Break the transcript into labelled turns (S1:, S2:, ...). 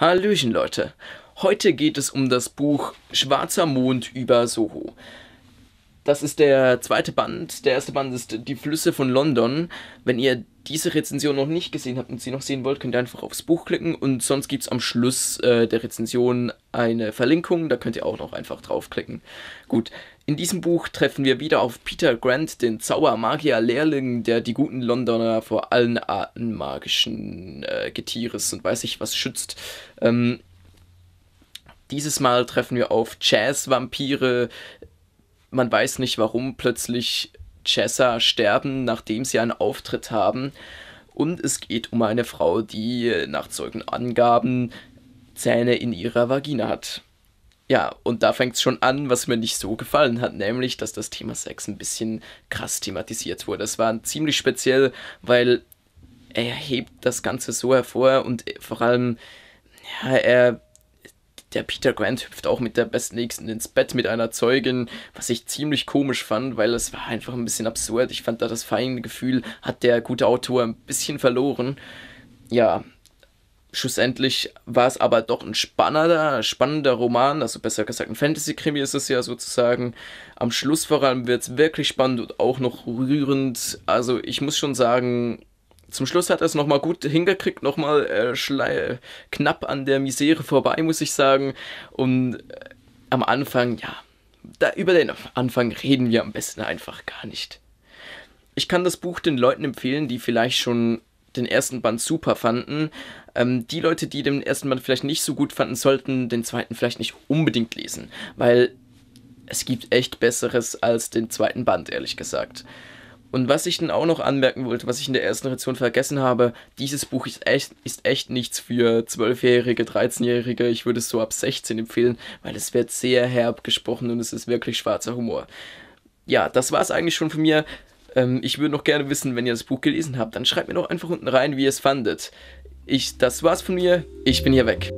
S1: Hallöchen Leute, heute geht es um das Buch Schwarzer Mond über Soho. Das ist der zweite Band. Der erste Band ist Die Flüsse von London. Wenn ihr diese Rezension noch nicht gesehen habt und sie noch sehen wollt, könnt ihr einfach aufs Buch klicken und sonst gibt es am Schluss äh, der Rezension eine Verlinkung, da könnt ihr auch noch einfach draufklicken. Gut, in diesem Buch treffen wir wieder auf Peter Grant, den Zaubermagier-Lehrling, der die guten Londoner vor allen Arten magischen äh, Getieres und weiß ich was schützt. Ähm, dieses Mal treffen wir auf Jazz-Vampire, man weiß nicht, warum plötzlich Chessa sterben, nachdem sie einen Auftritt haben. Und es geht um eine Frau, die nach Zeugenangaben Zähne in ihrer Vagina hat. Ja, und da fängt es schon an, was mir nicht so gefallen hat, nämlich, dass das Thema Sex ein bisschen krass thematisiert wurde. Es war ziemlich speziell, weil er hebt das Ganze so hervor und vor allem, ja, er der Peter Grant hüpft auch mit der Bestnächsten ins Bett mit einer Zeugin, was ich ziemlich komisch fand, weil es war einfach ein bisschen absurd. Ich fand da das feine Gefühl, hat der gute Autor ein bisschen verloren. Ja, schlussendlich war es aber doch ein spannender, spannender Roman, also besser gesagt ein Fantasy-Krimi ist es ja sozusagen. Am Schluss vor allem wird es wirklich spannend und auch noch rührend. Also ich muss schon sagen, zum Schluss hat er es nochmal gut hingekriegt, nochmal äh, knapp an der Misere vorbei, muss ich sagen. Und äh, am Anfang, ja, da, über den Anfang reden wir am besten einfach gar nicht. Ich kann das Buch den Leuten empfehlen, die vielleicht schon den ersten Band super fanden. Ähm, die Leute, die den ersten Band vielleicht nicht so gut fanden, sollten den zweiten vielleicht nicht unbedingt lesen, weil es gibt echt Besseres als den zweiten Band, ehrlich gesagt. Und was ich dann auch noch anmerken wollte, was ich in der ersten Rezension vergessen habe, dieses Buch ist echt, ist echt nichts für 12-Jährige, 13-Jährige. Ich würde es so ab 16 empfehlen, weil es wird sehr herb gesprochen und es ist wirklich schwarzer Humor. Ja, das war es eigentlich schon von mir. Ähm, ich würde noch gerne wissen, wenn ihr das Buch gelesen habt, dann schreibt mir doch einfach unten rein, wie ihr es fandet. Ich, das war's von mir. Ich bin hier weg.